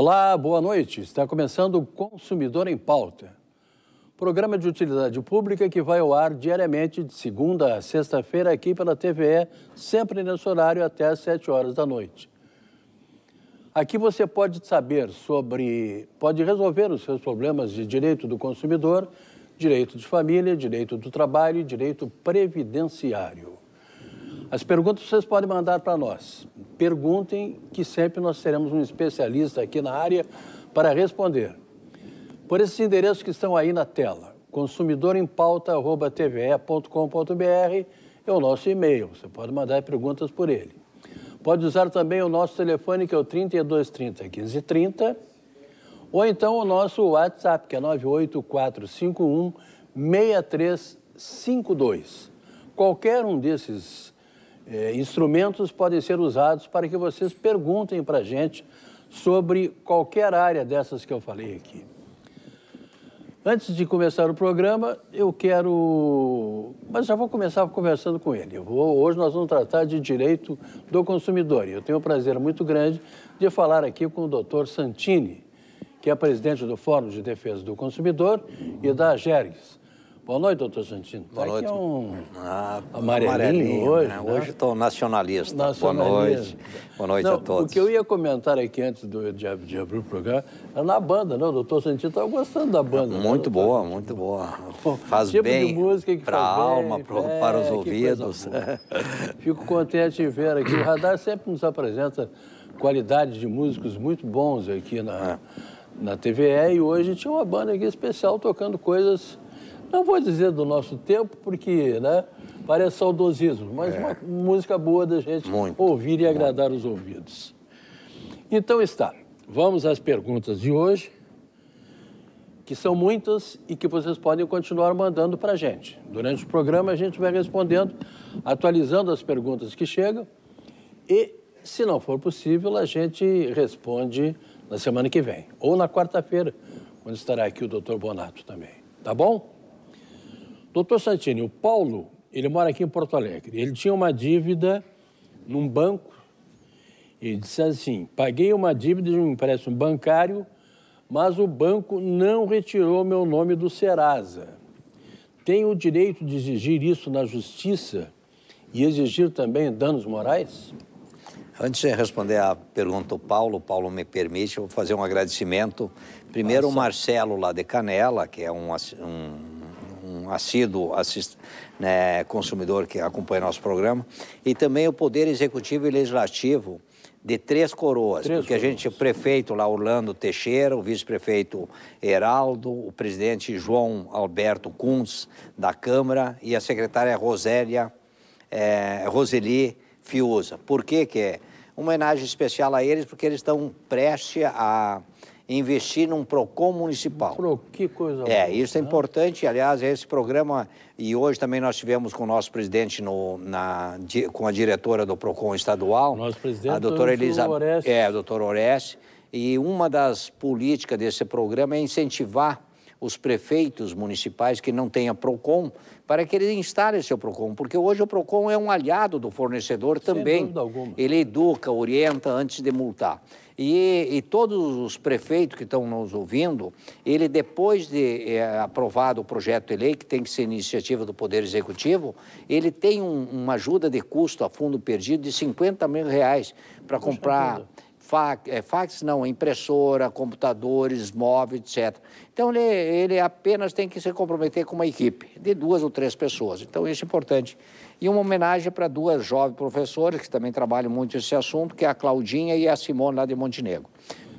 Olá, boa noite. Está começando o Consumidor em Pauta, programa de utilidade pública que vai ao ar diariamente de segunda a sexta-feira aqui pela TVE, sempre nesse horário até às 7 horas da noite. Aqui você pode saber sobre, pode resolver os seus problemas de direito do consumidor, direito de família, direito do trabalho e direito previdenciário. As perguntas vocês podem mandar para nós perguntem, que sempre nós teremos um especialista aqui na área para responder. Por esses endereços que estão aí na tela, consumidorempauta.tve.com.br é o nosso e-mail. Você pode mandar perguntas por ele. Pode usar também o nosso telefone, que é o 3230 1530, ou então o nosso WhatsApp, que é 98451 6352. Qualquer um desses é, instrumentos podem ser usados para que vocês perguntem para a gente sobre qualquer área dessas que eu falei aqui. Antes de começar o programa, eu quero. Mas já vou começar conversando com ele. Vou... Hoje nós vamos tratar de direito do consumidor. E eu tenho o prazer muito grande de falar aqui com o doutor Santini, que é presidente do Fórum de Defesa do Consumidor e da AGERGS. Boa noite, doutor Santino. Boa tá noite. Aqui é um ah, amarelinho, amarelinho né? hoje. Né? Hoje estou nacionalista. nacionalista. Boa noite. Boa noite não, a todos. O que eu ia comentar aqui antes do, de, de abrir o programa é na banda, né? O doutor Santino estava gostando da banda. Né, muito né? boa, muito boa. Faz tipo bem para a alma, pro, é, para os ouvidos. Fico contente em ver aqui. O Radar sempre nos apresenta qualidade de músicos muito bons aqui na, é. na TVE e hoje tinha uma banda aqui especial tocando coisas não vou dizer do nosso tempo, porque né, parece saudosismo, mas é. uma música boa da gente Muito. ouvir e agradar Muito. os ouvidos. Então está. Vamos às perguntas de hoje, que são muitas e que vocês podem continuar mandando para a gente. Durante o programa, a gente vai respondendo, atualizando as perguntas que chegam. E, se não for possível, a gente responde na semana que vem, ou na quarta-feira, quando estará aqui o doutor Bonato também. Tá bom? Doutor Santini, o Paulo, ele mora aqui em Porto Alegre. Ele tinha uma dívida num banco e disse assim: paguei uma dívida de um empréstimo bancário, mas o banco não retirou meu nome do Serasa. Tenho o direito de exigir isso na justiça e exigir também danos morais? Antes de responder a pergunta do Paulo, o Paulo me permite, eu vou fazer um agradecimento. Primeiro, Nossa. o Marcelo, lá de Canela, que é um, um assíduo assist, né, consumidor que acompanha nosso programa, e também o Poder Executivo e Legislativo de Três Coroas, três porque coroas. a gente o prefeito lá, Orlando Teixeira, o vice-prefeito Heraldo, o presidente João Alberto Kunz, da Câmara, e a secretária Rosélia, é, Roseli Fiuza. Por que que é? Uma homenagem especial a eles, porque eles estão prestes a investir num PROCON municipal. Pro, que coisa É, boa, isso é né? importante. Aliás, esse programa, e hoje também nós tivemos com o nosso presidente, no, na, com a diretora do PROCON estadual, nosso presidente, a doutora Elizabeth. É, a doutora Oreste. E uma das políticas desse programa é incentivar os prefeitos municipais que não têm a PROCON para que eles instalem seu PROCON, porque hoje o PROCON é um aliado do fornecedor Sem também. Ele educa, orienta antes de multar. E, e, todos os prefeitos que estão nos ouvindo, ele depois de é, aprovado o projeto de lei, que tem que ser iniciativa do Poder Executivo, ele tem um, uma ajuda de custo a fundo perdido de 50 mil reais para comprar fax, é, fax não, impressora, computadores, móveis, etc. Então, ele, ele apenas tem que se comprometer com uma equipe de duas ou três pessoas. Então, isso é importante. E uma homenagem para duas jovens professoras que também trabalham muito esse assunto, que é a Claudinha e a Simone, lá de Montenegro.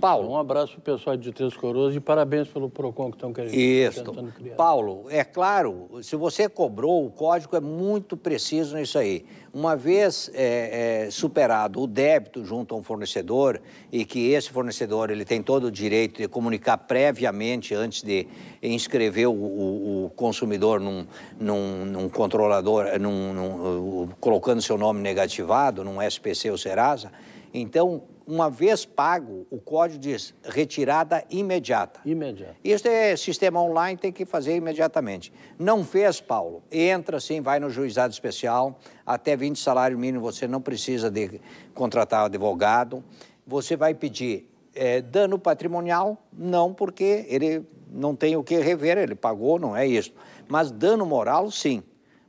Paulo. Um abraço para o pessoal de Três Coroas e parabéns pelo PROCON que estão querendo tentando criar. Paulo, é claro, se você cobrou, o código é muito preciso nisso aí. Uma vez é, é, superado o débito junto a um fornecedor e que esse fornecedor ele tem todo o direito de comunicar previamente antes de inscrever o, o, o consumidor num, num, num controlador, num, colocando seu nome negativado, num SPC ou Serasa, então uma vez pago, o código diz retirada imediata. Imediata. Isso é sistema online, tem que fazer imediatamente. Não fez, Paulo? Entra sim, vai no juizado especial, até 20 salário mínimo você não precisa de contratar advogado. Você vai pedir é, dano patrimonial? Não, porque ele não tem o que rever, ele pagou, não é isso. Mas dano moral, sim,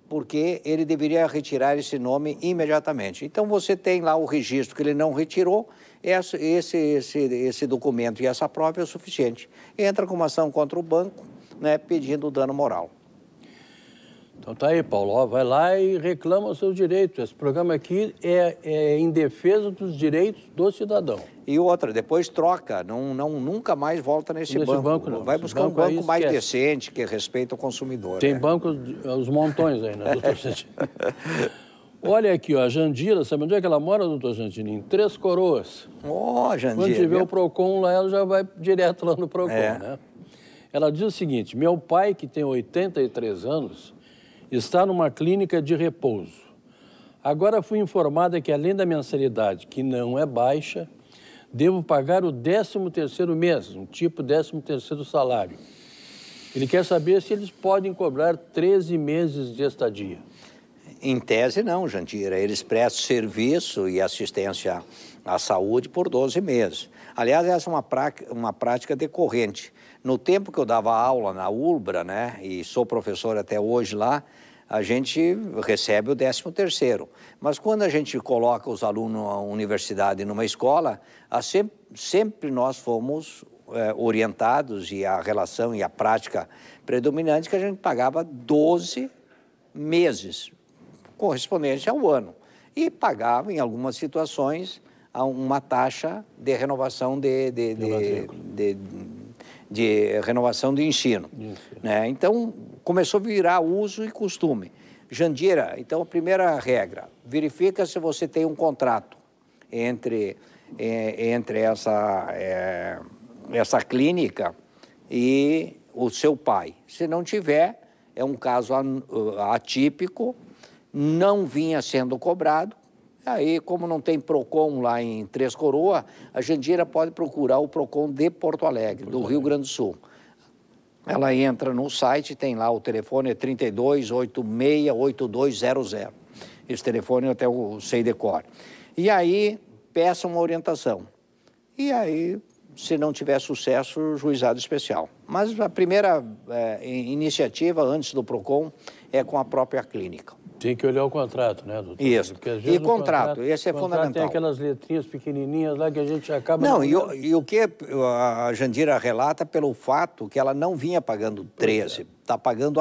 porque ele deveria retirar esse nome imediatamente. Então você tem lá o registro que ele não retirou esse, esse, esse, esse documento e essa prova é o suficiente. Entra com uma ação contra o banco, né, pedindo dano moral. Então tá aí, Paulo. Ó, vai lá e reclama os seus direitos. Esse programa aqui é, é, em defesa dos direitos do cidadão. E outra, depois troca, não, não nunca mais volta nesse, nesse banco. banco não. Vai buscar banco um banco mais decente, que respeita o consumidor. Tem né? bancos, eh, os montões aí, né, doutor? Olha aqui, ó, a Jandira, sabe onde é que ela mora, doutor Jandira? Em Três Coroas. Ó, oh, Jandira. Quando tiver o PROCON lá, ela já vai direto lá no PROCON, é. né? Ela diz o seguinte, meu pai, que tem 83 anos, está numa clínica de repouso. Agora fui informada que, além da mensalidade, que não é baixa, devo pagar o 13º mês, um tipo 13º salário. Ele quer saber se eles podem cobrar 13 meses de estadia. Em tese, não, Jandira. Eles prestam serviço e assistência à saúde por 12 meses. Aliás, essa é uma, prática, uma prática decorrente. No tempo que eu dava aula na ULBRA, né, e sou professor até hoje lá, a gente recebe o 13 terceiro. Mas quando a gente coloca os alunos à universidade numa escola, sempre, sempre nós fomos é, orientados e a relação e a prática predominante que a gente pagava 12 meses correspondente ao ano. E pagava, em algumas situações, uma taxa de renovação de, de, de, de, de renovação de ensino. Né? Então, começou a virar uso e costume. Jandira, então, a primeira regra, verifica se você tem um contrato entre, é, entre essa, é, essa clínica e o seu pai. Se não tiver, é um caso uh, atípico, não vinha sendo cobrado. Aí, como não tem PROCON lá em Três Coroas, a Jandira pode procurar o PROCON de Porto Alegre, Porto do Alegre. Rio Grande do Sul. Ela entra no site, tem lá o telefone, é 32868200. Esse telefone eu até o sei decor. E aí, peça uma orientação. E aí, se não tiver sucesso, juizado especial. Mas a primeira é, iniciativa, antes do PROCON, é com a própria clínica. Tem que olhar o contrato, né, doutor? Isso. e contrato, contrato, esse é contrato fundamental. Tem aquelas letrinhas pequenininhas lá que a gente acaba... Não, e o, e o, que a Jandira relata pelo fato que ela não vinha pagando 13, está é. Tá pagando,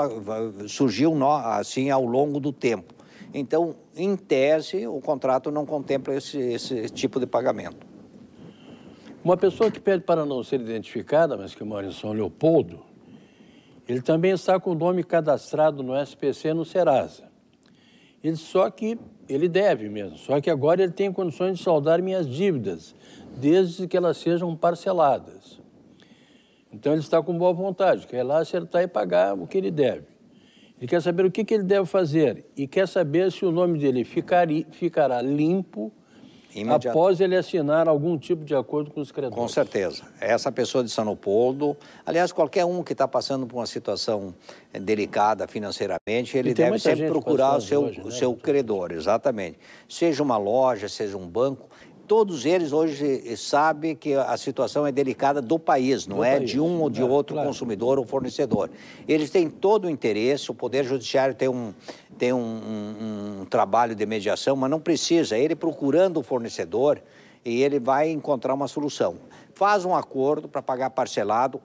surgiu assim ao longo do tempo. Então, em tese, o contrato não contempla esse, esse tipo de pagamento. Uma pessoa que pede para não ser identificada, mas que mora em São Leopoldo, ele também está com o nome cadastrado no SPC no Serasa. Ele só que ele deve mesmo, só que agora ele tem condições de saldar minhas dívidas, desde que elas sejam parceladas. Então ele está com boa vontade, quer ir lá acertar e pagar o que ele deve. Ele quer saber o que, que ele deve fazer e quer saber se o nome dele ficará limpo Após ele assinar algum tipo de acordo com os credores. Com certeza. É essa pessoa de São Leopoldo, aliás, qualquer um que está passando por uma situação eh, delicada financeiramente, ele deve sempre procurar o seu, hoje, né? seu credor, exatamente. Seja uma loja, seja um banco, todos eles hoje sabem que a situação é delicada do país, não do é país. de um ou de é, outro claro. consumidor ou fornecedor. Eles têm todo o interesse, o Poder Judiciário tem um, tem um, um, um trabalho de mediação, mas não precisa. Ele procurando o fornecedor e ele vai encontrar uma solução. Faz um acordo para pagar parcelado,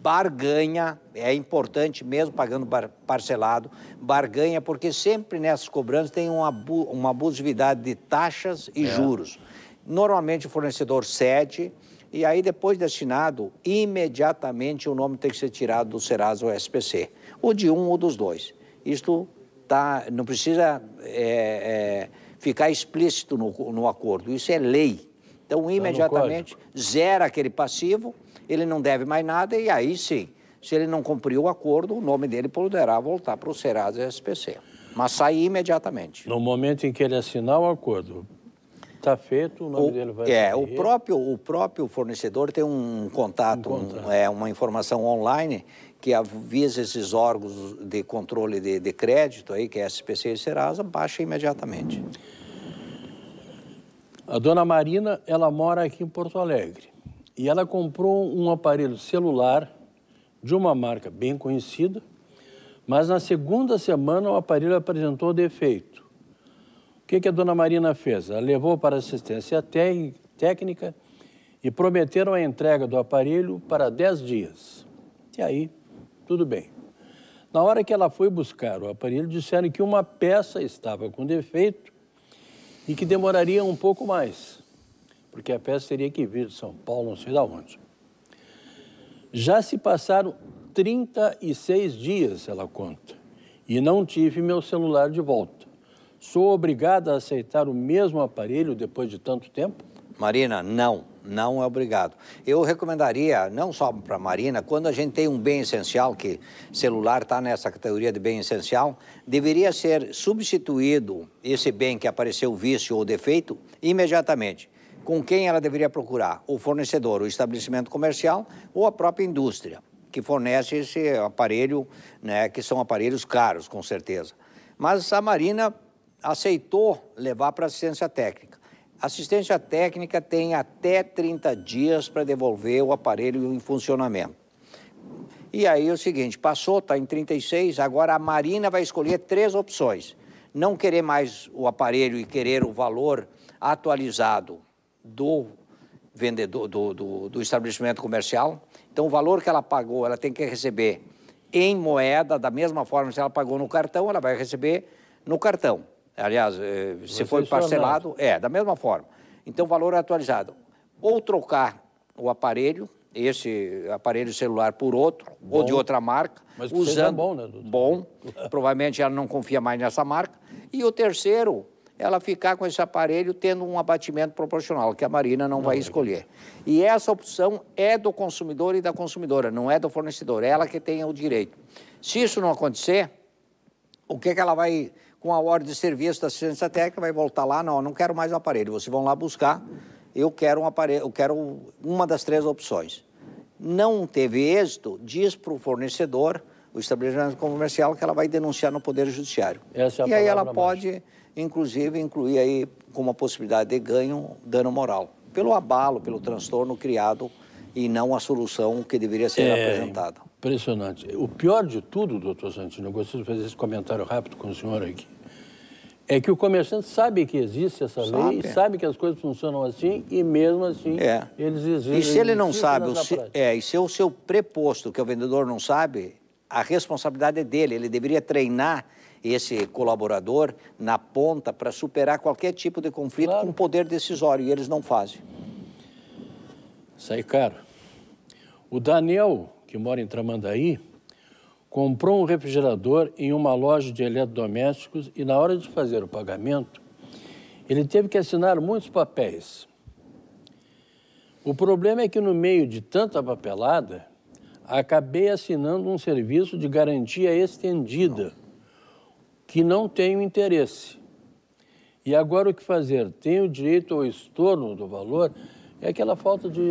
barganha, é importante mesmo pagando bar, parcelado, barganha, porque sempre nessas cobranças tem uma, uma abusividade de taxas e é. juros normalmente o fornecedor cede, e aí depois destinado, imediatamente o nome tem que ser tirado do Serasa ou SPC, ou de um ou dos dois. Isto tá, não precisa é, é, ficar explícito no, no acordo, isso é lei. Então, tá imediatamente, zera aquele passivo, ele não deve mais nada e aí sim, se ele não cumpriu o acordo, o nome dele poderá voltar para o Serasa e SPC. Mas sair imediatamente. No momento em que ele assinar o acordo, Está feito, o nome o, dele vai É, o próprio, o próprio fornecedor tem um contato, um contato. Um, é, uma informação online que avisa esses órgãos de controle de, de crédito, aí, que é SPC e Serasa, baixa imediatamente. A dona Marina, ela mora aqui em Porto Alegre e ela comprou um aparelho celular de uma marca bem conhecida, mas na segunda semana o aparelho apresentou defeito. O que, que a dona Marina fez? Ela levou para assistência técnica e prometeram a entrega do aparelho para 10 dias. E aí, tudo bem. Na hora que ela foi buscar o aparelho, disseram que uma peça estava com defeito e que demoraria um pouco mais, porque a peça teria que vir de São Paulo, não sei de onde. Já se passaram 36 dias, ela conta, e não tive meu celular de volta. Sou obrigada a aceitar o mesmo aparelho depois de tanto tempo? Marina, não. Não é obrigado. Eu recomendaria, não só para Marina, quando a gente tem um bem essencial, que celular está nessa categoria de bem essencial, deveria ser substituído esse bem que apareceu vício ou defeito imediatamente. Com quem ela deveria procurar? O fornecedor, o estabelecimento comercial ou a própria indústria, que fornece esse aparelho, né, que são aparelhos caros, com certeza. Mas a Marina aceitou levar para assistência técnica. Assistência técnica tem até 30 dias para devolver o aparelho em funcionamento. E aí é o seguinte, passou, está em 36, agora a Marina vai escolher três opções. Não querer mais o aparelho e querer o valor atualizado do vendedor do, do, do estabelecimento comercial. Então o valor que ela pagou, ela tem que receber em moeda, da mesma forma que ela pagou no cartão, ela vai receber no cartão. Aliás, eh, se foi parcelado, é, da mesma forma. Então, valor atualizado. Ou trocar o aparelho, esse aparelho celular por outro, bom. ou de outra marca, Mas usando. É bom, né, doutor? Bom. Provavelmente ela não confia mais nessa marca. E o terceiro, ela ficar com esse aparelho tendo um abatimento proporcional, que a Marina não, não vai é escolher. E essa opção é do consumidor e da consumidora, não é do fornecedor, é ela que tem o direito. Se isso não acontecer, o que, é que ela vai com a ordem de serviço da assistência técnica, vai voltar lá, não, não quero mais o aparelho, vocês vão lá buscar, eu quero um aparelho, eu quero uma das três opções. Não teve êxito, diz para o fornecedor, o estabelecimento comercial, que ela vai denunciar no Poder Judiciário. É e aí ela pode, inclusive, incluir aí como uma possibilidade de ganho dano moral, pelo abalo, pelo transtorno criado e não a solução que deveria ser é... apresentada. Impressionante. O pior de tudo, doutor Santino, eu gostaria de fazer esse comentário rápido com o senhor aqui. É que o comerciante sabe que existe essa sabe. lei, é. sabe que as coisas funcionam assim e mesmo assim é. eles exigem. E se ele não sabe, se, é, e se o seu preposto, que é o vendedor, não sabe, a responsabilidade é dele. Ele deveria treinar esse colaborador na ponta para superar qualquer tipo de conflito claro. com poder decisório e eles não fazem. aí, cara. O Daniel, que mora em Tramandaí, comprou um refrigerador em uma loja de eletrodomésticos e, na hora de fazer o pagamento, ele teve que assinar muitos papéis. O problema é que, no meio de tanta papelada, acabei assinando um serviço de garantia estendida, que não tenho interesse. E agora o que fazer? Tenho direito ao estorno do valor? É aquela falta de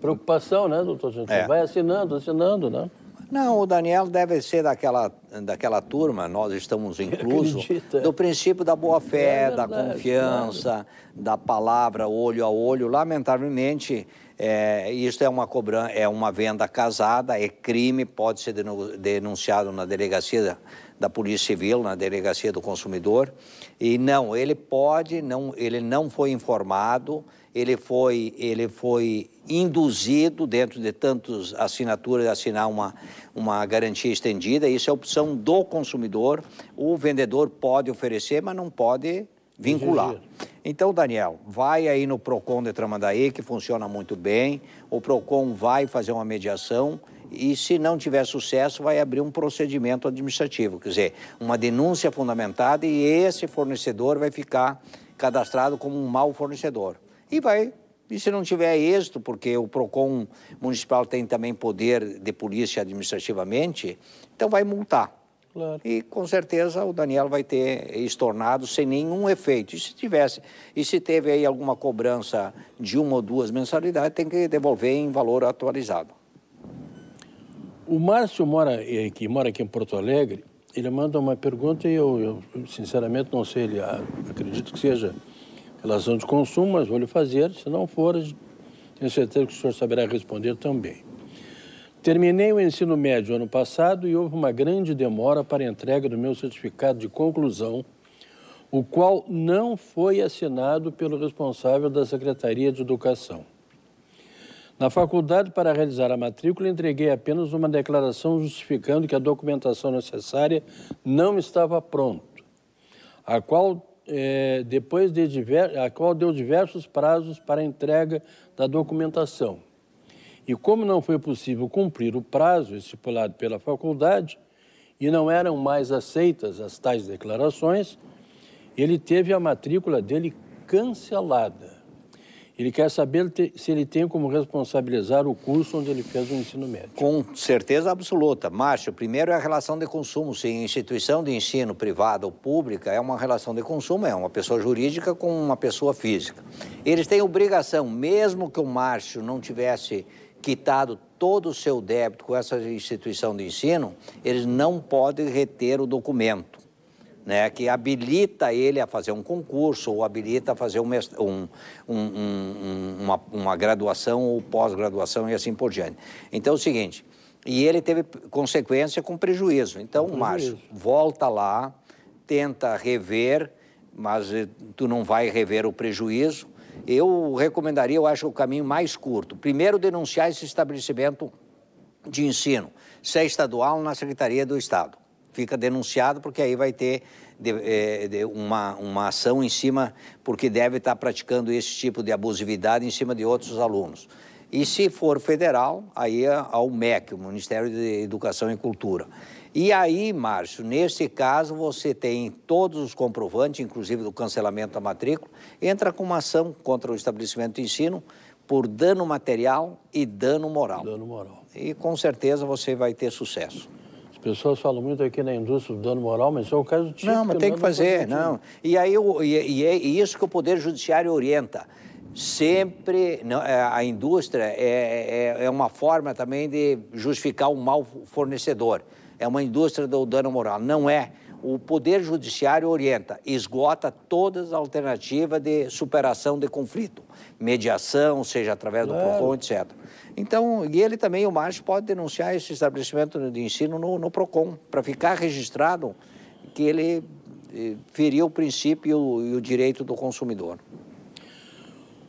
preocupação, né, doutor? Você é. vai assinando, assinando, né? Não, o Daniel deve ser daquela, daquela turma, nós estamos incluso, do princípio da boa-fé, é da confiança, da palavra olho a olho. Lamentavelmente, é, isso é uma, cobrança, é uma venda casada, é crime, pode ser denunciado na delegacia da Polícia Civil, na delegacia do consumidor. E não, ele pode, não, ele não foi informado ele foi, ele foi induzido, dentro de tantas assinaturas, a assinar uma, uma garantia estendida. Isso é opção do consumidor. O vendedor pode oferecer, mas não pode vincular. Então, Daniel, vai aí no PROCON de Tramandaí, que funciona muito bem. O PROCON vai fazer uma mediação e, se não tiver sucesso, vai abrir um procedimento administrativo. Quer dizer, uma denúncia fundamentada e esse fornecedor vai ficar cadastrado como um mau fornecedor e vai. E se não tiver êxito, porque o PROCON municipal tem também poder de polícia administrativamente, então vai multar. Claro. E com certeza o Daniel vai ter estornado sem nenhum efeito. E se tivesse, e se teve aí alguma cobrança de uma ou duas mensalidades, tem que devolver em valor atualizado. O Márcio mora eh, que mora aqui em Porto Alegre. Ele manda uma pergunta e eu, eu sinceramente não sei. Ele ah, acredito que seja relação de consumo, mas vou lhe fazer. Se não for, tenho certeza que o senhor saberá responder também. Terminei o ensino médio ano passado e houve uma grande demora para a entrega do meu certificado de conclusão, o qual não foi assinado pelo responsável da Secretaria de Educação. Na faculdade, para realizar a matrícula, entreguei apenas uma declaração justificando que a documentação necessária não estava pronta, a qual é, depois de diver, a qual deu diversos prazos para a entrega da documentação. E como não foi possível cumprir o prazo estipulado pela faculdade e não eram mais aceitas as tais declarações, ele teve a matrícula dele cancelada. Ele quer saber se ele tem como responsabilizar o curso onde ele fez o ensino médio. Com certeza absoluta. Márcio, primeiro é a relação de consumo. Se instituição de ensino privada ou pública é uma relação de consumo, é uma pessoa jurídica com uma pessoa física. Eles têm obrigação, mesmo que o Márcio não tivesse quitado todo o seu débito com essa instituição de ensino, eles não podem reter o documento né, que habilita ele a fazer um concurso ou habilita a fazer um, um, um, uma, uma graduação ou pós-graduação e assim por diante. Então é o seguinte, e ele teve consequência com prejuízo. Então, Márcio, volta lá, tenta rever, mas eh, tu não vai rever o prejuízo. Eu recomendaria, eu acho, o caminho mais curto. Primeiro, denunciar esse estabelecimento de ensino, se é estadual, na Secretaria do Estado fica denunciado, porque aí vai ter de, é, de uma, uma ação em cima, porque deve estar praticando esse tipo de abusividade em cima de outros alunos. E se for federal, aí é ao MEC, o Ministério de Educação e Cultura. E aí, Márcio, nesse caso você tem todos os comprovantes, inclusive do cancelamento da matrícula, entra com uma ação contra o estabelecimento de ensino por dano material e dano moral. Dano moral. E com certeza você vai ter sucesso pessoas falam muito aqui na indústria do dano moral, mas isso é o caso típico. Não, mas tem né? que fazer, não. E aí eu, e, e, é isso que o Poder Judiciário orienta. Sempre não, é, a indústria é, é, é uma forma também de justificar um mau fornecedor. É uma indústria do dano moral. Não é o Poder Judiciário orienta, esgota todas as alternativas de superação de conflito, mediação, seja através do claro. PROCON, etc. Então, e ele também, o Márcio, pode denunciar esse estabelecimento de ensino no, no PROCON, para ficar registrado que ele eh, feriu o princípio e o direito do consumidor.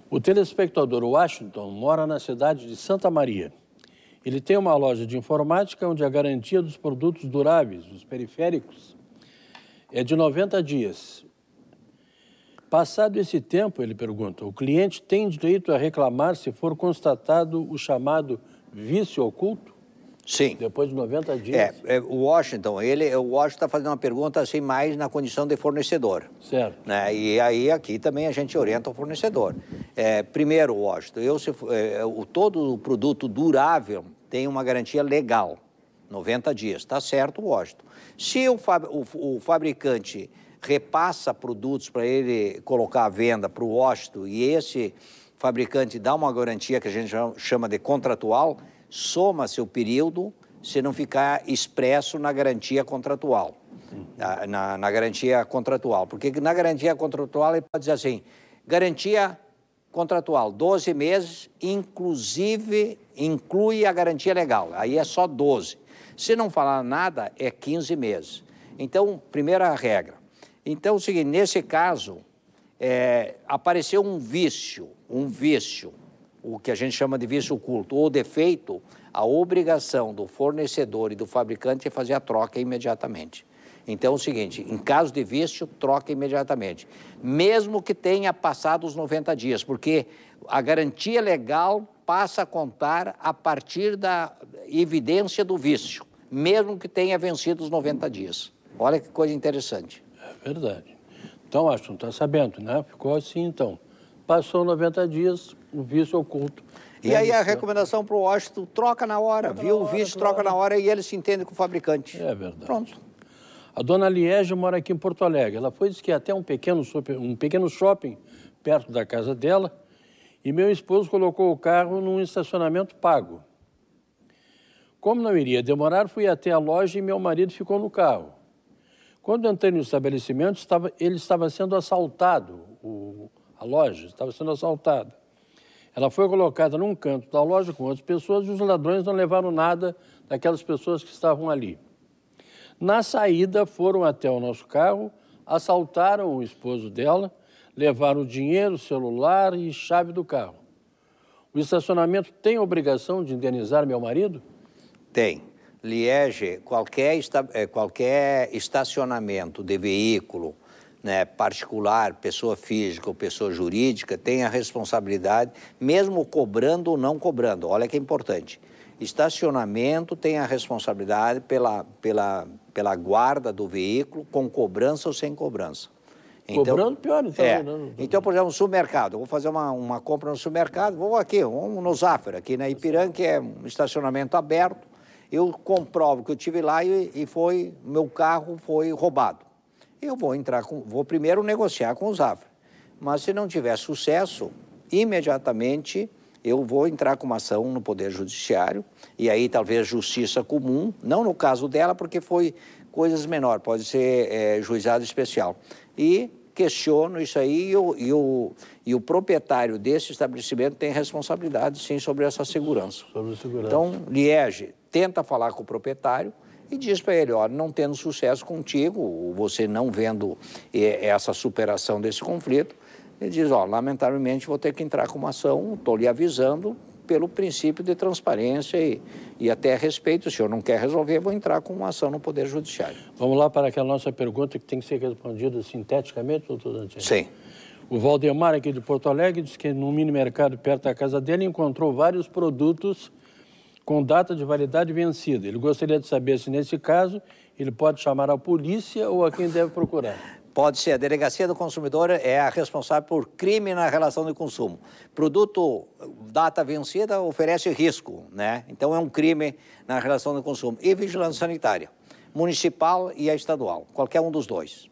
O telespectador Washington mora na cidade de Santa Maria. Ele tem uma loja de informática onde a garantia dos produtos duráveis, os periféricos, é de 90 dias. Passado esse tempo, ele pergunta, o cliente tem direito a reclamar se for constatado o chamado vício oculto? Sim. Depois de 90 dias. É, é, o Washington, ele, o Washington está fazendo uma pergunta assim mais na condição de fornecedor. Certo. Né? E aí aqui também a gente orienta o fornecedor. É, primeiro, Washington, eu, se, é, o, todo o produto durável tem uma garantia legal. 90 dias, está certo, Washington. Se o, fab, o, o fabricante repassa produtos para ele colocar à venda para o Washington e esse fabricante dá uma garantia que a gente chama de contratual, soma seu período se não ficar expresso na garantia contratual. Na, na, na, garantia contratual. Porque na garantia contratual ele pode dizer assim: garantia contratual, 12 meses, inclusive inclui a garantia legal. Aí é só 12. Se não falar nada, é 15 meses. Então, primeira regra. Então, é o seguinte, nesse caso, é, apareceu um vício, um vício, o que a gente chama de vício oculto, ou defeito, a obrigação do fornecedor e do fabricante é fazer a troca imediatamente. Então é o seguinte, em caso de vício, troca imediatamente, mesmo que tenha passado os 90 dias, porque a garantia legal passa a contar a partir da evidência do vício, mesmo que tenha vencido os 90 dias. Olha que coisa interessante. É verdade. Então, acho que não está sabendo, né? Ficou assim, então. Passou 90 dias, o vício oculto. E aí a né? recomendação para o Washington, troca na hora, troca viu? Na hora, o vício troca na hora e ele se entende com o fabricante. É verdade. Pronto. A dona Liege mora aqui em Porto Alegre. Ela foi, disse que é até um pequeno, um pequeno shopping perto da casa dela, e meu esposo colocou o carro num estacionamento pago. Como não iria demorar, fui até a loja e meu marido ficou no carro. Quando entrei no estabelecimento, estava, ele estava sendo assaltado, o, a loja estava sendo assaltada. Ela foi colocada num canto da loja com outras pessoas e os ladrões não levaram nada daquelas pessoas que estavam ali. Na saída, foram até o nosso carro, assaltaram o esposo dela levar o dinheiro, celular e chave do carro. O estacionamento tem obrigação de indenizar meu marido? Tem. Liege, qualquer, esta, eh, qualquer estacionamento de veículo né, particular, pessoa física ou pessoa jurídica, tem a responsabilidade, mesmo cobrando ou não cobrando. Olha que é importante. Estacionamento tem a responsabilidade pela, pela, pela guarda do veículo, com cobrança ou sem cobrança. Então, Cobrando pior, então. É. Né? Então, por exemplo, um supermercado. Vou fazer uma, uma compra no supermercado, vou aqui, vamos no Zafra, aqui na Ipiranga, que é um estacionamento aberto. Eu comprovo que eu tive lá e, e foi, meu carro foi roubado. Eu vou entrar com, vou primeiro negociar com o Zafra. Mas se não tiver sucesso, imediatamente eu vou entrar com uma ação no Poder Judiciário, e aí talvez justiça comum, não no caso dela, porque foi coisas menores, pode ser é, juizado especial. E questiono isso aí e o, e, o, e o proprietário desse estabelecimento tem responsabilidade, sim, sobre essa segurança. Sobre segurança. Então, Liege tenta falar com o proprietário e diz para ele, ó não tendo sucesso contigo, você não vendo é, essa superação desse conflito, ele diz, ó, lamentavelmente vou ter que entrar com uma ação, estou lhe avisando, pelo princípio de transparência e, e até respeito. Se o senhor não quer resolver, vou entrar com uma ação no Poder Judiciário. Vamos lá para aquela nossa pergunta que tem que ser respondida sinteticamente, doutor Dante? Sim. O Valdemar, aqui de Porto Alegre, diz que num mini mercado perto da casa dele encontrou vários produtos com data de validade vencida. Ele gostaria de saber se, nesse caso, ele pode chamar a polícia ou a quem deve procurar. Pode ser. A Delegacia do Consumidor é a responsável por crime na relação de consumo. Produto data vencida oferece risco, né? Então é um crime na relação de consumo. E vigilância sanitária, municipal e a estadual, qualquer um dos dois.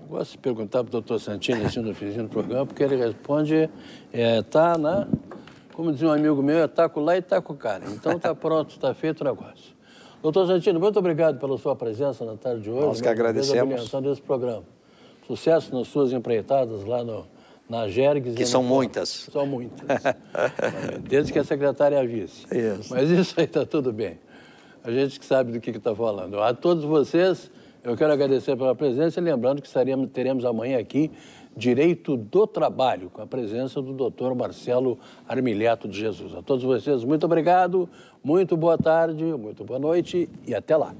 Eu gosto de perguntar para o doutor Santini, assim, no fim do programa, porque ele responde, está é, tá, né? Como dizia um amigo meu, é taco lá e taco cara. Então está pronto, está feito o negócio. Doutor Santino, muito obrigado pela sua presença na tarde de hoje. Nós que agradecemos. desse programa. Sucesso nas suas empreitadas lá no, na Jergues. Que são muitas. São muitas. Desde que a secretária avise. Isso. Mas isso aí está tudo bem. A gente que sabe do que está falando. A todos vocês, eu quero agradecer pela presença e lembrando que teremos amanhã aqui Direito do Trabalho, com a presença do doutor Marcelo Armiliato de Jesus. A todos vocês, muito obrigado, muito boa tarde, muito boa noite e até lá.